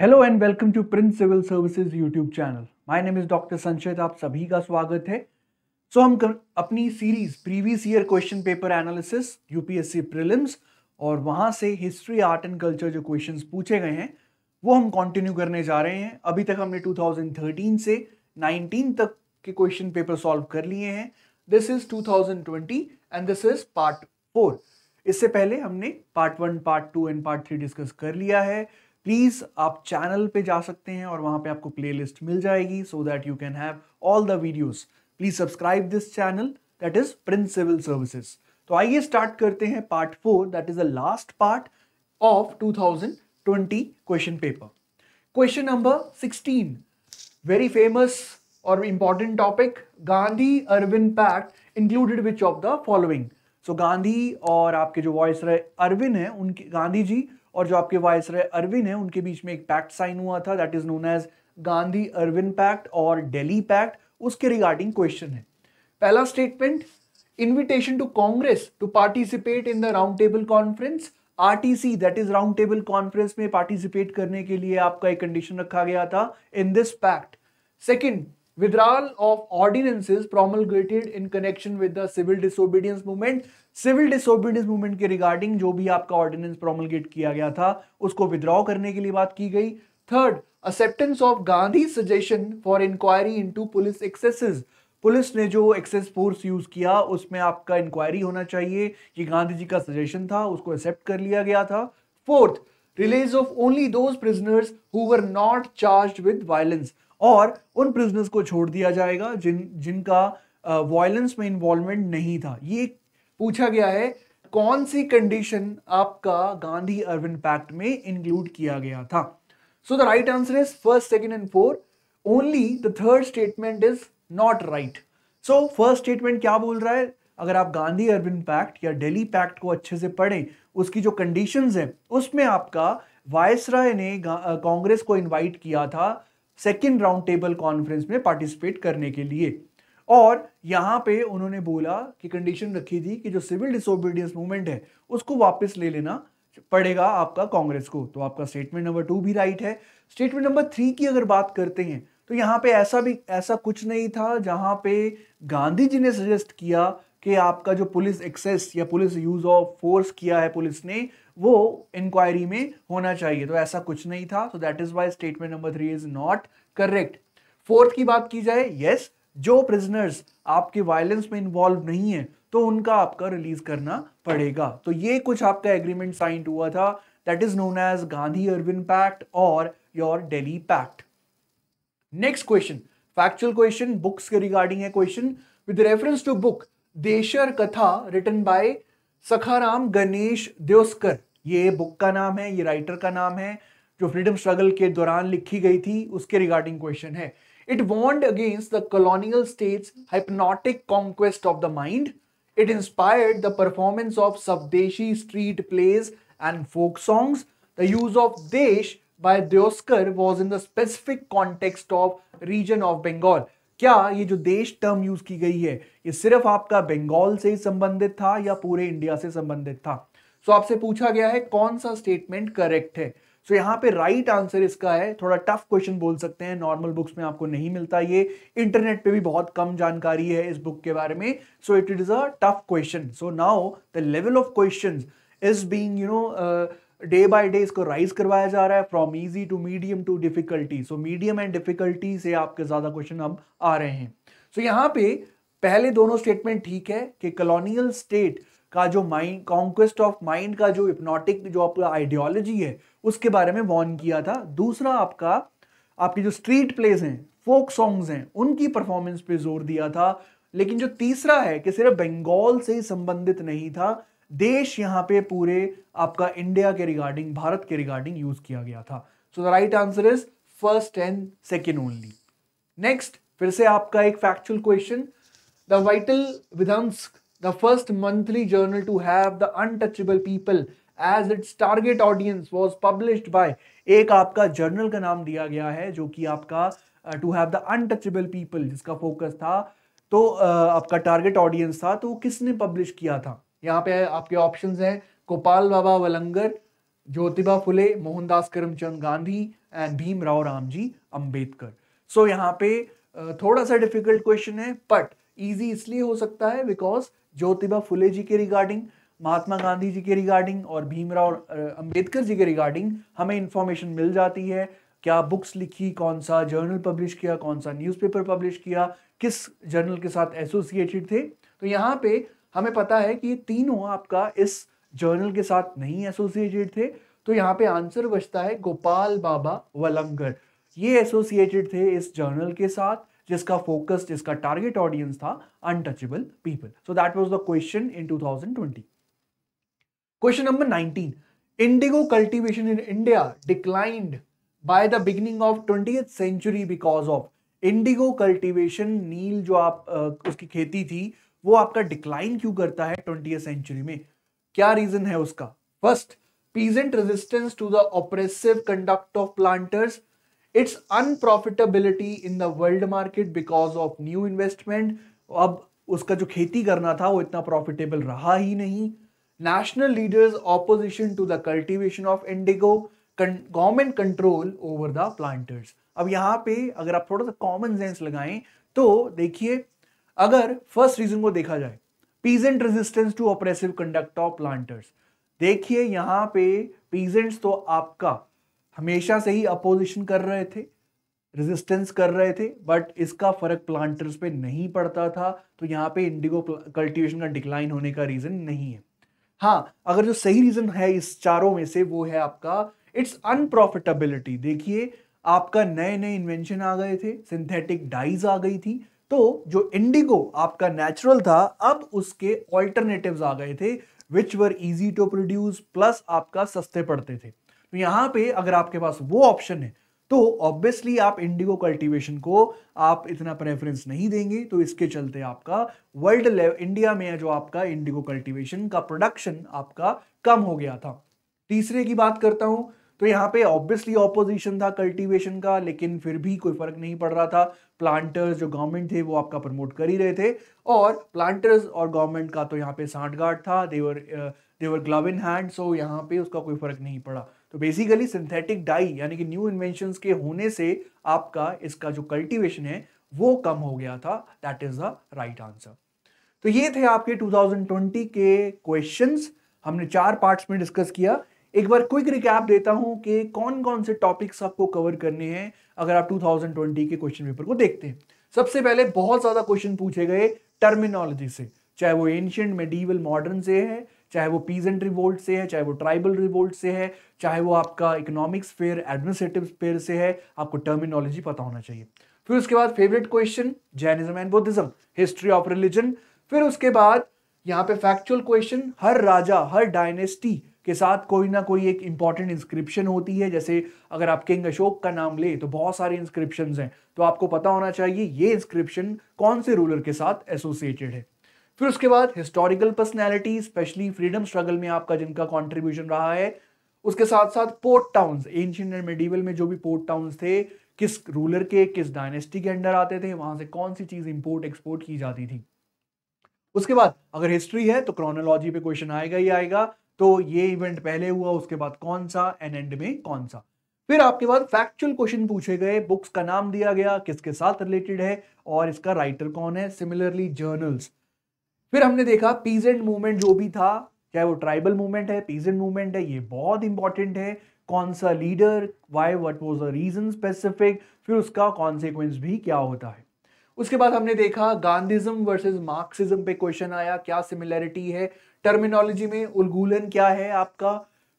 hello and welcome to Prince civil Services YouTube channel my name is doctor Sanshay आप सभी का स्वागत है सो so, हम कर, अपनी series previous year question paper analysis UPSC prelims और वहां से हिस्ट्री आर्ट एंड कल्चर जो क्वेश्चंस पूछे गए हैं वो हम कंटिन्यू करने जा रहे हैं अभी तक हमने 2013 से 19 तक के क्वेश्चन पेपर सॉल्व कर लिए हैं this is 2020 and this is part four इससे पहले हमने part one part two and part three discuss कर लिया है प्लीज़ आप चैनल पे जा सकते हैं और वहां पे आपको प्लेलिस्ट मिल जाएगी so that you can have all the videos please subscribe this channel that is Prince civil Services तो आइए स्टार्ट करते हैं part four that is the last part of 2020 question paper question number 16 very famous और important topic Gandhi Irwin pact included which of the following so so, Gandhi और आपके जो voice रहे अरविंद हैं उनके गांधी जी और जो आपके वॉयस रहे अरविंद हैं उनके बीच में एक पैक्ट साइन हुआ था that is known as Gandhi Irwin pact और डेली पैक्ट उसके रिगार्डिंग क्वेश्चन है पहला statement invitation to congress to participate in the round table conference RTC that is round table conference में पार्टिसिपेट करने के लिए आपका एक कंडीशन रखा गया था in this pact second withdrawal of ordinances promulgated in connection with the civil disobedience movement civil disobedience movement के रिगार्डिंग जो भी आपका ऑर्डिनेंस प्रोमोलगेट किया गया था उसको विद्रॉ करने के लिए बात की गई third acceptance of Gandhi suggestion for inquiry into police excesses police ने जो एक्सेस फोर्स यूज किया उसमें आपका इंक्वायरी होना चाहिए कि गांधी जी का सजेशन था उसको एक्सेप्ट कर लिया गया था fourth release of only those prisoners who were not charge with violence और उन प्रिजनर्स को छोड़ दिया जाएगा जिन जिनका वायलेंस में इन्वॉल्वमेंट नहीं था ये पूछा गया है कौन सी कंडीशन आपका गांधी अर्बन पैक्ट में इंक्लूड किया गया था so the right answer is first second and four only the third statement is not right so first statement क्या बोल रहा है अगर आप गांधी अर्बन पैक्ट या डेली पैक्ट को अच्छे से पढ़ें उसकी जो कंडीशंस हैं उसमें आपका वायसराय ने कांग्रेस को इनवाइट किया था सेकेंड राउंड टेबल कॉन्फ्रेंस में पार्टिसिपेट करने के लिए और यहाँ पे उन्होंने बोला कि कंडीशन रखी थी कि जो सिविल डिसोबीडियंस मूवमेंट है उसको वापस ले लेना पड़ेगा आपका कांग्रेस को तो आपका स्टेटमेंट नंबर टू भी राइट है स्टेटमेंट नंबर थ्री की अगर बात करते हैं तो यहाँ पे ऐसा भी ऐसा कुछ नहीं था जहाँ पे गांधी जी ने सजेस्ट किया कि आपका जो पुलिस एक्सेस या पुलिस यूज ऑफ फोर्स किया है पुलिस ने वो इंक्वायरी में होना चाहिए तो ऐसा कुछ नहीं था so that is why statement number three is not correct fourth की बात की जाए यस yes, जो प्रिजनर्स आपके वायलेंस में इन्वॉल्व नहीं है तो उनका आपका रिलीज करना पड़ेगा तो ये कुछ आपका एग्रीमेंट साइन हुआ था that is known as Gandhi Irwin pact और your Delhi pact next question factual question books के रिगार्डिंग है question with reference to book Desher Katha written by Sakharam Ganesh Deuskar ये बुक का नाम है ये राइटर का नाम है जो फ्रीडम स्ट्रगल के दौरान लिखी गई थी उसके रिगार्डिंग क्वेश्चन है it warned against the colonial state's hypnotic conquest of the mind it inspired the performance of swadeshi street plays and folk songs the use of desh by Deuskar was in the specific context of region of Bengal क्या ये जो देश term use की गई है ये सिर्फ आपका बंगाल से ही संबंधित था या पूरे इंडिया से संबंधित था सो so, आपसे पूछा गया है कौन सा स्टेटमेंट करेक्ट है सो so, यहाँ पे राइट आंसर इसका है थोड़ा टफ क्वेश्चन बोल सकते हैं नॉर्मल बुक्स में आपको नहीं मिलता ये इंटरनेट पे भी बहुत कम जानकारी है इस बुक के बारे में so it is a tough question so now the level of question is being you know day by day इसको राइज करवाया जा रहा है from easy to medium to difficulty so medium and difficulty से आपके ज़्यादा क्वेश्चन अब आ रहे हैं सो so, यहाँ पे पहले दोनों स्टेटमेंट ठीक है कि कॉलोनियल स्टेट का जो माइंड कॉन्क्वेस्ट ऑफ माइंड का जो इप्नोटिक जो आपका आइडियोलॉजी है उसके बारे में वॉर्न किया था दूसरा आपका आपकी जो स्ट्रीट प्लेस हैं फोक सॉन्ग्स हैं उनकी परफॉर्मेंस पे जोर दिया था लेकिन जो तीसरा है कि सिर्फ बंगाल से ही संबंधित नहीं था देश यहाँ पे पूरे आपका इंडिया के रिगार्डिंग भारत के रिगार्डिंग यूज किया गया था so the right answer is first and second only next फिर से आपका एक factual question the Vital Vidhvansak the first monthly journal to have the untouchable people as its target audience was publish by एक आपका journal का नाम दिया गया है जो कि आपका to have the untouchable people जिसका फोकस था तो uh, आपका टारगेट ऑडियंस था तो किसने पब्लिश किया था यहाँ पे आपके ऑप्शन हैं Gopal Baba Walangkar Jyotiba Phule Mohandas Karamchand Gandhi and Bhim Bhimrao Ramji Ambedkar so so, यहाँ पे थोड़ा सा डिफिकल्ट क्वेश्चन है बट ईजी इसलिए हो सकता है बिकॉज ज्योतिबा फुले जी के रिगार्डिंग महात्मा गांधी जी के रिगार्डिंग और भीमराव अंबेडकर जी के रिगार्डिंग हमें इन्फॉर्मेशन मिल जाती है क्या बुक्स लिखी कौन सा जर्नल पब्लिश किया कौन सा न्यूज़पेपर पब्लिश किया किस जर्नल के साथ एसोसिएटेड थे तो यहाँ पे हमें पता है कि ये तीनों आपका इस जर्नल के साथ नहीं एसोसिएटेड थे तो यहाँ पे आंसर बचता है गोपाल बाबा वलमकर ये एसोसिएटेड थे इस जर्नल के साथ जिसका फोकस जिसका टारगेट ऑडियंस था untouchable people so that was the question in 2020 question number 19 indigo cultivation in India declined by the beginning of twenty century because of indigo cultivation नील जो आप उसकी खेती थी वो आपका डिक्लाइन क्यों करता है ट्वेंटी सेंचुरी में क्या रीजन है उसका first peasant resistance to the oppressive conduct of planters its unprofitability in the world market because of new investment अब उसका जो खेती करना था वो इतना प्रॉफिटेबल रहा ही नहीं national leaders opposition to the cultivation of indigo government control over the planters अब यहाँ पे अगर आप थोड़ा सा कॉमन सेंस लगाएं तो देखिए अगर फर्स्ट रीजन को देखा जाए peasant resistance to oppressive conduct of planters देखिए यहाँ पे पीजेंट्स तो आपका हमेशा से ही अपोजिशन कर रहे थे रेजिस्टेंस कर रहे थे बट इसका फर्क प्लांटर्स पे नहीं पड़ता था तो यहाँ पे इंडिगो कल्टीवेशन का डिक्लाइन होने का रीजन नहीं है हाँ अगर जो सही रीजन है इस चारों में से वो है आपका इट्स अनप्रॉफिटेबिलिटी देखिए आपका नए नए इन्वेंशन आ गए थे सिंथेटिक डाइज आ गई थी तो जो इंडिगो आपका नेचुरल था अब उसके ऑल्टरनेटिव आ गए थे which were easy to produce plus आपका सस्ते पड़ते थे तो यहां पे अगर आपके पास वो ऑप्शन है तो ऑब्वियसली आप इंडिगो कल्टीवेशन को आप इतना प्रेफरेंस नहीं देंगे तो इसके चलते आपका वर्ल्ड लेवल इंडिया में जो आपका इंडिगो कल्टीवेशन का प्रोडक्शन आपका कम हो गया था तीसरे की बात करता हूं तो यहाँ पे ऑब्वियसली ऑपोजिशन था कल्टीवेशन का लेकिन फिर भी कोई फर्क नहीं पड़ रहा था प्लांटर्स जो गवर्नमेंट थे वो आपका प्रमोट कर ही रहे थे और प्लांटर्स और गवर्नमेंट का तो यहाँ पे सांठगांठ था देवर देवर ग्लव इन हैंड सो यहाँ पे उसका कोई फर्क नहीं पड़ा तो बेसिकली सिंथेटिक डाई यानी कि न्यू इन्वेंशन के होने से आपका इसका जो कल्टिवेशन है वो कम हो गया था that is the right answer तो ये थे आपके 2020 के क्वेश्चंस हमने चार पार्ट्स में डिस्कस किया एक बार क्विक रिकैप देता हूं कि कौन कौन से टॉपिक्स आपको कवर करने हैं अगर आप 2020 के क्वेश्चन पेपर को देखते हैं सबसे पहले बहुत ज़्यादा क्वेश्चन पूछे गए टर्मिनोलॉजी से चाहे वो एंशियंट मेडिवल मॉडर्न से है चाहे वो पीजेंट रिवोल्ट से है चाहे वो ट्राइबल रिवोल्ट से है चाहे वो आपका इकोनॉमिक्स फेयर एडमिनिस्ट्रेटिव फेयर से है आपको टर्मिनोलॉजी पता होना चाहिए फिर उसके बाद favourite question Jainism and Buddhism history of religion फिर उसके बाद यहाँ पे फैक्चुअल क्वेश्चन हर राजा हर डायनेस्टी के साथ कोई ना कोई एक इंपॉर्टेंट इंस्क्रिप्शन होती है जैसे अगर आप किंग अशोक का नाम ले तो बहुत सारे इंस्क्रिप्शन हैं तो आपको पता होना चाहिए ये इंस्क्रिप्शन कौन से रूलर के साथ एसोसिएटेड है फिर उसके बाद historical personality specially freedom struggle में आपका जिनका कॉन्ट्रीब्यूशन रहा है उसके साथ साथ port towns ancient and medieval में जो भी पोर्ट टाउन्स थे किस रूलर के किस डायनेस्टी के अंडर आते थे वहां से कौन सी चीज इंपोर्ट एक्सपोर्ट की जाती थी उसके बाद अगर हिस्ट्री है तो क्रोनोलॉजी पे क्वेश्चन आएगा ही आएगा तो ये इवेंट पहले हुआ उसके बाद कौन सा एंड एंड में कौन सा फिर आपके बाद फैक्चुअल क्वेश्चन पूछे गए बुक्स का नाम दिया गया किसके साथ रिलेटेड है और इसका राइटर कौन है सिमिलरली जर्नल्स फिर हमने देखा पीजेंट मूवमेंट जो भी था चाहे वो ट्राइबल मूवमेंट है पीजेंट मूवमेंट है ये बहुत इंपॉर्टेंट है कौन सा leader why what was the reason specific फिर उसका कॉन्सिक्वेंस भी क्या होता है उसके बाद हमने देखा गांधीज्म वर्सेस मार्क्सिज्म पे क्वेश्चन आया क्या सिमिलैरिटी है टर्मिनोलॉजी में उलगुलन क्या है आपका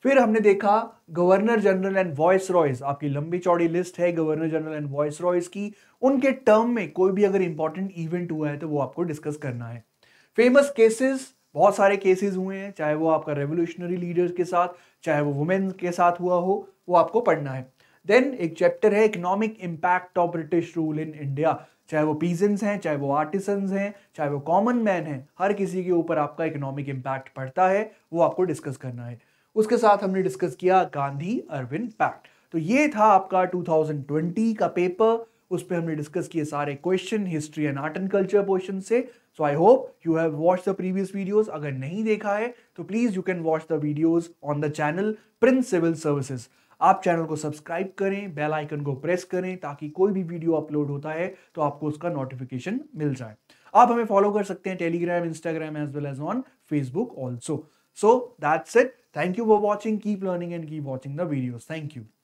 फिर हमने देखा governor general and viceroys आपकी लंबी चौड़ी लिस्ट है governor general and viceroys की उनके टर्म में कोई भी अगर इंपॉर्टेंट इवेंट हुआ है तो वो आपको डिस्कस करना है फेमस केसेस बहुत सारे केसेस हुए हैं चाहे वो आपका रेवोल्यूशनरी लीडर्स के साथ चाहे वो वुमेन के साथ हुआ हो वो आपको पढ़ना है देन एक चैप्टर है economic impact of British rule in India चाहे वो पीजेंस हैं चाहे वो आर्टिसंस हैं चाहे वो कॉमन मैन हैं हर किसी के ऊपर आपका इकोनॉमिक इम्पैक्ट पड़ता है वो आपको डिस्कस करना है उसके साथ हमने डिस्कस किया गांधी अरविंद पैक्ट तो ये था आपका 2020 का पेपर उस पर हमने डिस्कस किए सारे question history and art and culture portion से so I hope you have watch the previous videos अगर नहीं देखा है तो please you can watch the videos on the channel prince civil services आप चैनल को सब्सक्राइब करें बेल आइकन को प्रेस करें ताकि कोई भी वीडियो अपलोड होता है तो आपको उसका नोटिफिकेशन मिल जाए आप हमें फॉलो कर सकते हैं Telegram Instagram as well as on Facebook also so that's it thank you for watching keep learning and keep watching the videos thank you